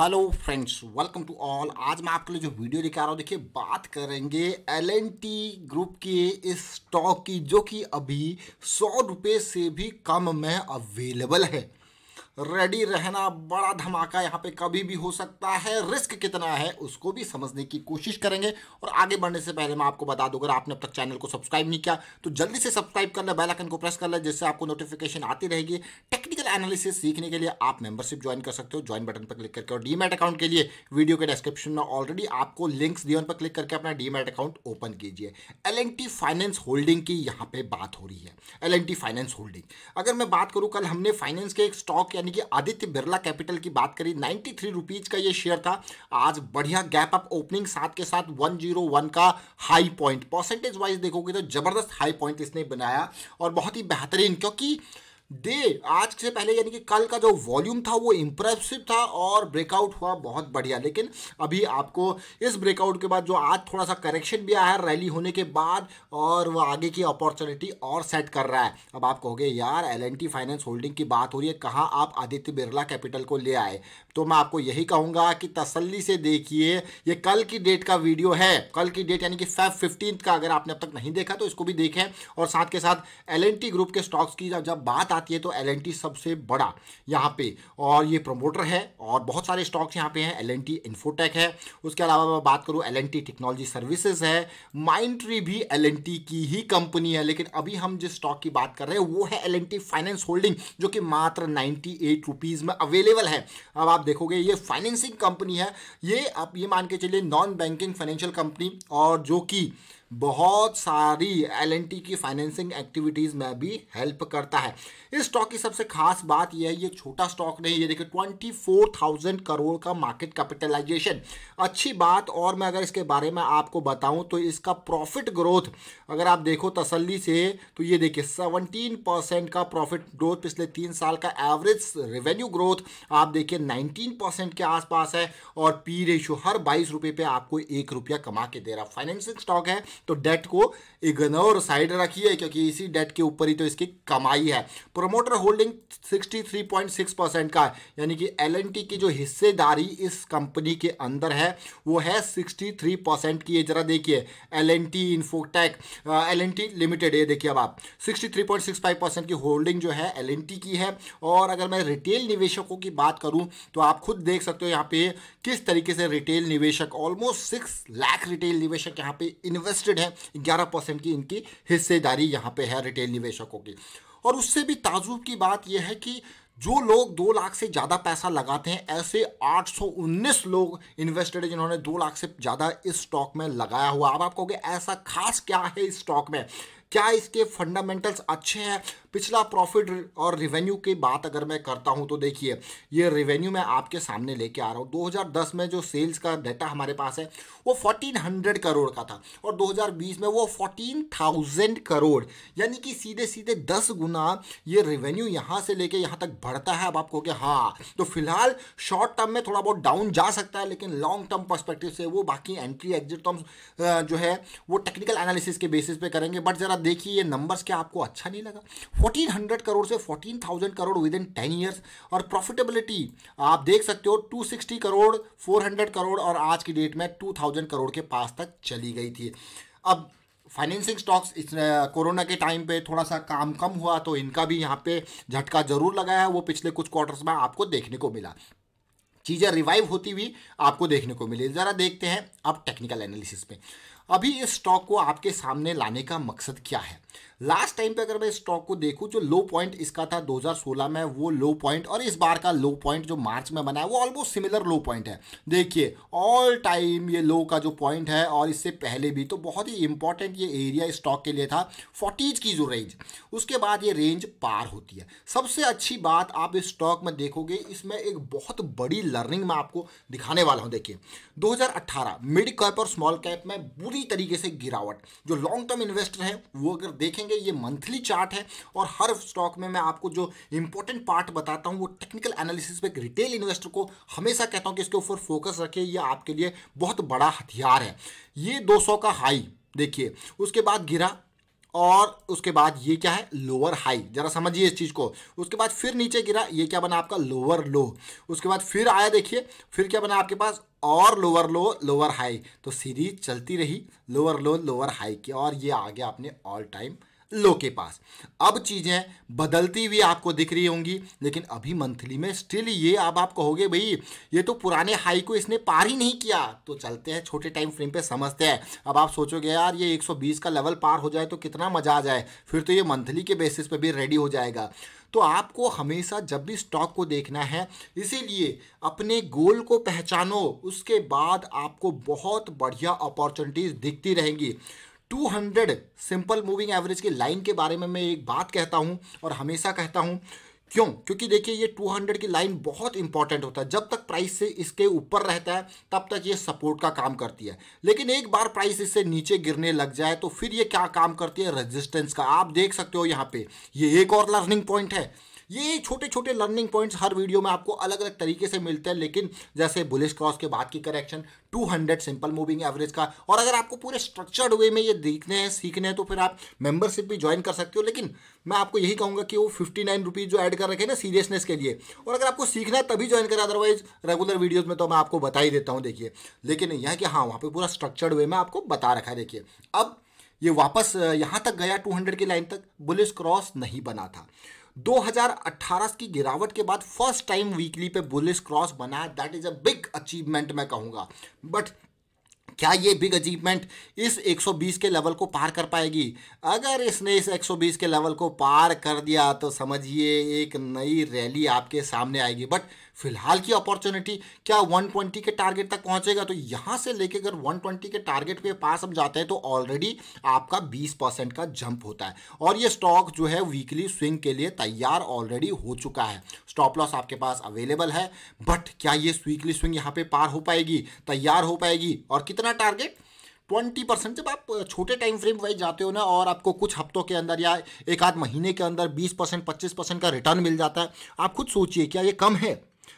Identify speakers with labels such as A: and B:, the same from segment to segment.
A: hello friends welcome to all आज मैं आपके लिए जो वीडियो दिखा रहा हूँ देखिए बात करेंगे एल ग्रुप के इस स्टॉक की जो कि अभी सौ रुपये से भी कम में अवेलेबल है रेडी रहना बड़ा धमाका यहाँ पे कभी भी हो सकता है रिस्क कितना है उसको भी समझने की कोशिश करेंगे और आगे बढ़ने से पहले मैं आपको बता दूँ अगर आपने अब तक चैनल को सब्सक्राइब नहीं किया तो जल्दी से सब्सक्राइब कर लें बेलाइकन को प्रेस कर लें जिससे आपको नोटिफिकेशन आती रहेगी टेक्निकल एनालिसिस सीखने के लिए आप मेंबरशिप ज्वाइन कर सकते हो ज्वाइन बटन पर क्लिक करके और डीमेट अकाउंट के लिए वीडियो के डिस्क्रिप्शन में ऑलरेडी आपको लिंक्स दिए उन पर क्लिक करके अपना डीमेट अकाउंट ओपन कीजिए एल फाइनेंस होल्डिंग की यहाँ पे बात हो रही है एल फाइनेंस होल्डिंग अगर मैं बात करूँ कल हमने फाइनेंस के एक स्टॉक या यानी कि आदित्य बिरला कैपिटल की बात करें नाइन्टी थ्री रुपीज़ का ये शेयर था आज बढ़िया गैप अप ओपनिंग साथ के साथ वन जीरो वन का हाई पॉइंट परसेंटेज वाइज देखोगे तो ज़बरदस्त हाई पॉइंट इसने बनाया और बहुत ही बेहतरीन क्योंकि दे आज से पहले यानी कि कल का जो वॉल्यूम था वो इम्प्रेसिव था और ब्रेकआउट हुआ बहुत बढ़िया लेकिन अभी आपको इस ब्रेकआउट के बाद जो आज थोड़ा सा करेक्शन भी आया है रैली होने के बाद और वह आगे की अपॉर्चुनिटी और सेट कर रहा है अब आप कहोगे यार एल फाइनेंस होल्डिंग की बात हो रही है कहाँ आप आदित्य बिरला कैपिटल को ले आए तो मैं आपको यही कहूँगा कि तसल्ली से देखिए ये कल की डेट का वीडियो है कल की डेट यानी कि फाइव फिफ्टीन का अगर आपने अब तक नहीं देखा तो इसको भी देखें और साथ के साथ एल ग्रुप के स्टॉक्स की जब बात आती है तो एल सबसे बड़ा यहाँ पे और ये प्रोमोटर है और बहुत सारे स्टॉक्स यहाँ पे हैं एल इन्फोटेक है उसके अलावा मैं बात करूँ एल टेक्नोलॉजी सर्विसेज है माइंड ट्री भी एल की ही कंपनी है लेकिन अभी हम जिस स्टॉक की बात कर रहे हैं वो है एल फाइनेंस होल्डिंग जो कि मात्र नाइन्टी एट में अवेलेबल है अब आप देखोगे ये फाइनेंसिंग कंपनी है ये आप ये मान के चलिए नॉन बैंकिंग फाइनेंशियल कंपनी और जो कि बहुत सारी एल की फाइनेंसिंग एक्टिविटीज़ में भी हेल्प करता है इस स्टॉक की सबसे खास बात यह है ये छोटा स्टॉक नहीं ये देखिए ट्वेंटी फोर थाउजेंड करोड़ का मार्केट कैपिटलाइजेशन अच्छी बात और मैं अगर इसके बारे में आपको बताऊं तो इसका प्रॉफिट ग्रोथ अगर आप देखो तसल्ली से तो ये देखिए सेवनटीन परसेंट का प्रॉफिट ग्रोथ पिछले तीन साल का एवरेज रेवेन्यू ग्रोथ आप देखिए नाइनटीन परसेंट के आसपास है और पी रेशो हर बाईस रुपये आपको एक रुपया कमा के दे रहा फाइनेंसिंग स्टॉक है तो डेट को इग्नोर साइड रखिए क्योंकि इसी डेट के ऊपर ही तो इसकी कमाई है प्रोमोटर होल्डिंग 63.6 परसेंट का यानी कि एल की जो हिस्सेदारी इस कंपनी के अंदर है वो है 63 परसेंट की ये जरा देखिए L N T Infotech L N T limited ये देखिए अब आप 63.65 परसेंट की होल्डिंग जो है एल की है और अगर मैं रिटेल निवेशकों की बात करूं तो आप खुद देख सकते हो यहाँ पे किस तरीके से रिटेल निवेशक ऑलमोस्ट सिक्स लाख रिटेल निवेशक यहाँ पे इन्वेस्टेड लिमिटेड है ग्यारह परसेंट की इनकी हिस्सेदारी यहाँ पे है रिटेल निवेशकों की और उससे भी ताजुब की बात यह है कि जो लोग दो लाख से ज़्यादा पैसा लगाते हैं ऐसे 819 लोग इन्वेस्टेड हैं जिन्होंने दो लाख से ज़्यादा इस स्टॉक में लगाया हुआ अब आप कहोगे ऐसा खास क्या है इस स्टॉक में क्या इसके फंडामेंटल्स अच्छे हैं पिछला प्रॉफिट और रिवेन्यू की बात अगर मैं करता हूं तो देखिए ये रिवेन्यू मैं आपके सामने लेके आ रहा हूं 2010 में जो सेल्स का डाटा हमारे पास है वो 1400 करोड़ का था और 2020 में वो 14,000 करोड़ यानी कि सीधे सीधे 10 गुना ये रिवेन्यू यहाँ से लेके यहाँ तक बढ़ता है अब आप कहोगे हाँ तो फिलहाल शॉर्ट टर्म में थोड़ा बहुत डाउन जा सकता है लेकिन लॉन्ग टर्म परस्पेक्टिव से वो बाकी एंट्री एग्जिट तो हम जो है वो टेक्निकल एनालिसिस के बेसिस पर करेंगे बट ज़रा देखिए ये नंबर्स क्या आपको अच्छा नहीं लगा 1400 करोड़ से 14,000 crore within ten years और प्रॉफिटेबिलिटी आप देख सकते हो 260 करोड़ 400 करोड़ और आज की डेट में 2,000 करोड़ के पास तक चली गई थी अब फाइनेंसिंग स्टॉक्स इस कोरोना के टाइम पे थोड़ा सा काम कम हुआ तो इनका भी यहाँ पे झटका जरूर लगा है वो पिछले कुछ क्वार्टर्स में आपको देखने को मिला चीज़ें रिवाइव होती हुई आपको देखने को मिली ज़रा देखते हैं अब टेक्निकल एनालिसिस में अभी इस स्टॉक को आपके सामने लाने का मकसद क्या है लास्ट टाइम पे अगर मैं स्टॉक को देखूं जो लो पॉइंट इसका था 2016 में वो लो पॉइंट और इस बार का लो पॉइंट जो मार्च में बना है वो ऑलमोस्ट सिमिलर लो पॉइंट है देखिए ऑल टाइम ये लो का जो पॉइंट है और इससे पहले भी तो बहुत ही इंपॉर्टेंट ये एरिया स्टॉक के लिए था फोर्टीज की जो रेंज उसके बाद ये रेंज पार होती है सबसे अच्छी बात आप इस स्टॉक में देखोगे इसमें एक बहुत बड़ी लर्निंग मैं आपको दिखाने वाला हूँ देखिए दो मिड कैप और स्मॉल कैप में पूरी तरीके से गिरावट जो लॉन्ग टर्म इन्वेस्टर है वो अगर देखेंगे ये मंथली चार्ट है और हर स्टॉक में मैं आपको जो इंपॉर्टेंट पार्ट बताता हूँ वो टेक्निकल एनालिसिस पे रिटेल इन्वेस्टर को हमेशा कहता हूँ कि इसके ऊपर फोकस रखे ये आपके लिए बहुत बड़ा हथियार है ये दो का हाई देखिए उसके बाद गिरा और उसके बाद ये क्या है लोअर हाई जरा समझिए इस चीज़ को उसके बाद फिर नीचे गिरा ये क्या बना आपका लोअर लो उसके बाद फिर आया देखिए फिर क्या बना आपके पास और लोअर लो लोअर हाई तो सीरीज चलती रही लोअर लो लोअर हाई की और ये आ गया आपने ऑल टाइम लो के पास अब चीज़ें बदलती हुई आपको दिख रही होंगी लेकिन अभी मंथली में स्टिल ये अब आप कहोगे भाई ये तो पुराने हाई को इसने पार ही नहीं किया तो चलते हैं छोटे टाइम फ्रेम पे समझते हैं अब आप सोचोगे यार ये 120 का लेवल पार हो जाए तो कितना मज़ा आ जाए फिर तो ये मंथली के बेसिस पे भी रेडी हो जाएगा तो आपको हमेशा जब भी स्टॉक को देखना है इसीलिए अपने गोल को पहचानो उसके बाद आपको बहुत बढ़िया अपॉर्चुनिटीज़ दिखती रहेंगी 200 सिंपल मूविंग एवरेज की लाइन के बारे में मैं एक बात कहता हूँ और हमेशा कहता हूँ क्यों क्योंकि देखिए ये 200 की लाइन बहुत इंपॉर्टेंट होता है जब तक प्राइस से इसके ऊपर रहता है तब तक ये सपोर्ट का काम करती है लेकिन एक बार प्राइस इससे नीचे गिरने लग जाए तो फिर ये क्या काम करती है रेजिस्टेंस का आप देख सकते हो यहाँ पे ये एक और लर्निंग पॉइंट है ये छोटे छोटे लर्निंग पॉइंट्स हर वीडियो में आपको अलग अलग तरीके से मिलते हैं लेकिन जैसे बुलिस क्रॉस के बाद की करेक्शन 200 सिंपल मूविंग एवरेज का और अगर आपको पूरे स्ट्रक्चर्ड वे में ये देखने हैं सीखने हैं तो फिर आप मेंबरशिप भी ज्वाइन कर सकते हो लेकिन मैं आपको यही कहूँगा कि वो फिफ्टी नाइन रुपीज़ जो ऐड कर रखे ना सीरियसनेस के लिए और अगर आपको सीखना है तभी ज्वाइन करें अदरवाइज रेगुलर वीडियोज़ में तो मैं आपको बता ही देता हूँ देखिए लेकिन यहाँ कि हाँ वहाँ पर पूरा स्ट्रक्चर्ड वे में आपको बता रखा है देखिए अब ये वापस यहाँ तक गया 200 की लाइन तक बुलिस क्रॉस नहीं बना था 2018 की गिरावट के बाद फर्स्ट टाइम वीकली पे बुलिस क्रॉस बना that is a big achievement मैं कहूंगा बट क्या ये बिग अचीवमेंट इस 120 के लेवल को पार कर पाएगी अगर इसने इस 120 के लेवल को पार कर दिया तो समझिए एक नई रैली आपके सामने आएगी बट फिलहाल की अपॉर्चुनिटी क्या 120 के टारगेट तक पहुंचेगा तो यहां से लेके अगर 120 के टारगेट के पास हम जाते हैं तो ऑलरेडी आपका 20 परसेंट का जंप होता है और ये स्टॉक जो है वीकली स्विंग के लिए तैयार ऑलरेडी हो चुका है स्टॉप लॉस आपके पास अवेलेबल है बट क्या ये वीकली स्विंग यहाँ पे पार हो पाएगी तैयार हो पाएगी और कितना टारगेट ट्वेंटी परसेंट जब आप छोटे टाइम फ्रेम वाइज जाते हो ना और आपको कुछ हफ्तों के अंदर या एक आध महीने के अंदर बीस परसेंट पच्चीस परसेंट का रिटर्न मिल जाता है आप खुद सोचिए क्या ये कम है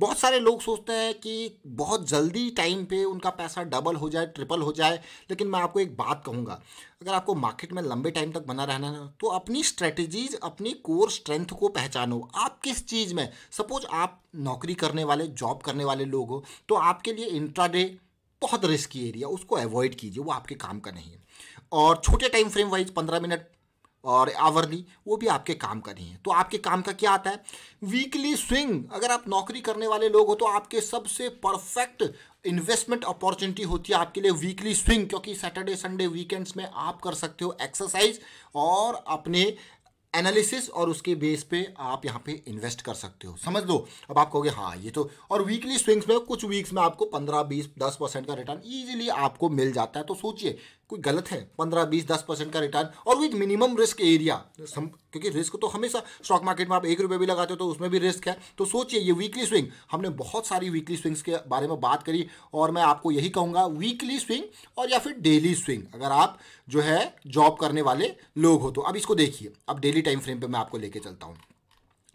A: बहुत सारे लोग सोचते हैं कि बहुत जल्दी टाइम पे उनका पैसा डबल हो जाए ट्रिपल हो जाए लेकिन मैं आपको एक बात कहूँगा अगर आपको मार्केट में लंबे टाइम तक बना रहना है तो अपनी स्ट्रेटजीज अपनी कोर स्ट्रेंथ को पहचानो आप किस चीज़ में सपोज आप नौकरी करने वाले जॉब करने वाले लोग हो तो आपके लिए इंट्राडे बहुत रिस्की एरिया उसको अवॉइड कीजिए वो आपके काम का नहीं है और छोटे टाइम फ्रेम वाइज पंद्रह मिनट और आवरली वो भी आपके काम का नहीं है तो आपके काम का क्या आता है वीकली स्विंग अगर आप नौकरी करने वाले लोग हो तो आपके सबसे परफेक्ट इन्वेस्टमेंट अपॉर्चुनिटी होती है आपके लिए वीकली स्विंग क्योंकि सैटरडे संडे वीकेंड्स में आप कर सकते हो एक्सरसाइज और अपने एनालिसिस और उसके बेस पे आप यहाँ पे इन्वेस्ट कर सकते हो समझ लो अब आप कहोगे हाँ ये तो और वीकली स्विंग्स में कुछ वीक्स में आपको 15 20 10 परसेंट का रिटर्न इजीली आपको मिल जाता है तो सोचिए कोई गलत है 15 20 10 परसेंट का रिटर्न और विद मिनिमम रिस्क एरिया क्योंकि रिस्क तो हमेशा स्टॉक मार्केट में आप एक रुपये भी लगाते हो तो उसमें भी रिस्क है तो सोचिए ये वीकली स्विंग हमने बहुत सारी वीकली स्विंग्स के बारे में बात करी और मैं आपको यही कहूँगा वीकली स्विंग और या फिर डेली स्विंग अगर आप जो है जॉब करने वाले लोग हो तो अब इसको देखिए अब डेली टाइम फ्रेम पर मैं आपको लेके चलता हूँ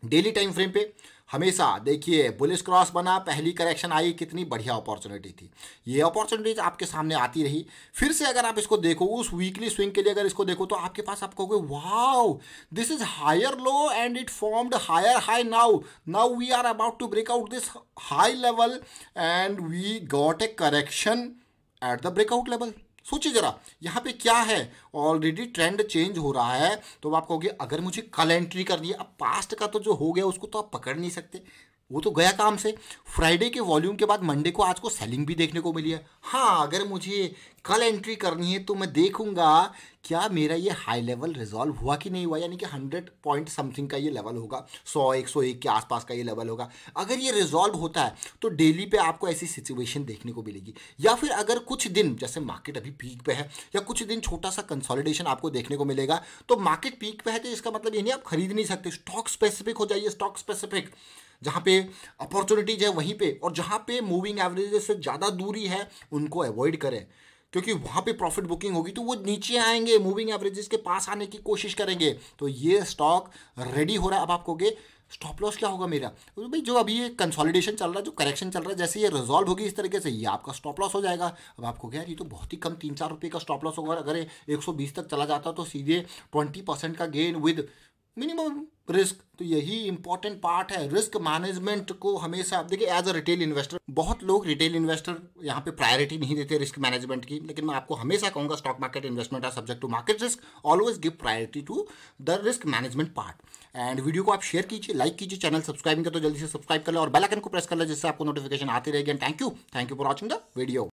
A: डेली टाइम फ्रेम पे हमेशा देखिए बुलिस क्रॉस बना पहली करेक्शन आई कितनी बढ़िया अपॉर्चुनिटी थी ये अपॉर्चुनिटीज आपके सामने आती रही फिर से अगर आप इसको देखो उस वीकली स्विंग के लिए अगर इसको देखो तो आपके पास आप कहोगे wow this is higher low and it formed higher high now now we are about to break out this high level and we got a correction at the breakout level सोचिए जरा यहाँ पे क्या है ऑलरेडी ट्रेंड चेंज हो रहा है तो आप कहोगे अगर मुझे कल एंट्री करनी है अब पास्ट का तो जो हो गया उसको तो आप पकड़ नहीं सकते वो तो गया काम से फ्राइडे के वॉल्यूम के बाद मंडे को आज को सेलिंग भी देखने को मिली है हाँ अगर मुझे कल एंट्री करनी है तो मैं देखूंगा क्या मेरा ये हाई लेवल रिजॉल्व हुआ कि नहीं हुआ यानी कि हंड्रेड पॉइंट समथिंग का ये लेवल होगा सौ एक सौ एक के आसपास का ये लेवल होगा अगर ये रिजॉल्व होता है तो डेली पे आपको ऐसी सिचुएशन देखने को मिलेगी या फिर अगर कुछ दिन जैसे मार्केट अभी पीक पे है या कुछ दिन छोटा सा कंसोलिडेशन आपको देखने को मिलेगा तो मार्केट पीक पे है तो इसका मतलब ये नहीं आप खरीद नहीं सकते स्टॉक स्पेसिफिक हो जाइए स्टॉक स्पेसिफिक जहाँ पे अपॉर्चुनिटीज है वहीं पे और जहाँ पे मूविंग एवरेज से ज़्यादा दूरी है उनको अवॉइड करें क्योंकि वहाँ पे प्रॉफिट बुकिंग होगी तो वो नीचे आएंगे मूविंग एवरेजेस के पास आने की कोशिश करेंगे तो ये स्टॉक रेडी हो रहा है अब आप कहोगे स्टॉप लॉस क्या होगा मेरा तो भाई जो अभी ये कंसोलिडेशन चल रहा है जो करेक्शन चल रहा है जैसे ये रिजॉल्व होगी इस तरीके से ये आपका स्टॉप लॉस हो जाएगा अब आपको क्या यार ये तो बहुत ही कम तीन चार रुपये का स्टॉप लॉस होगा अगर एक सौ बीस तक चला जाता तो सीधे ट्वेंटी परसेंट का गेन विद मिनिमम रिस्क तो यही इंपॉर्टेंट पार्ट है रिस्क मैनेजमेंट को हमेशा आप देखिए एज अ रिटेल इन्वेस्टर बहुत लोग रिटेल इन्वेस्टर यहाँ पे प्रायोरिटी नहीं देते रिस्क मैनेजमेंट की लेकिन मैं आपको हमेशा कहूँगा stock market investment are subject to market risk always give priority to the risk management part and video को आप शेयर कीजिए लाइक कीजिए चैनल सब्सक्राइब कर तो जल्दी से सब्सक्राइब कर लें और बेलाइकन को प्रेस कर लें जिससे आपको नोटिफिकेशन आती रहेगी and thank you thank you for watching the video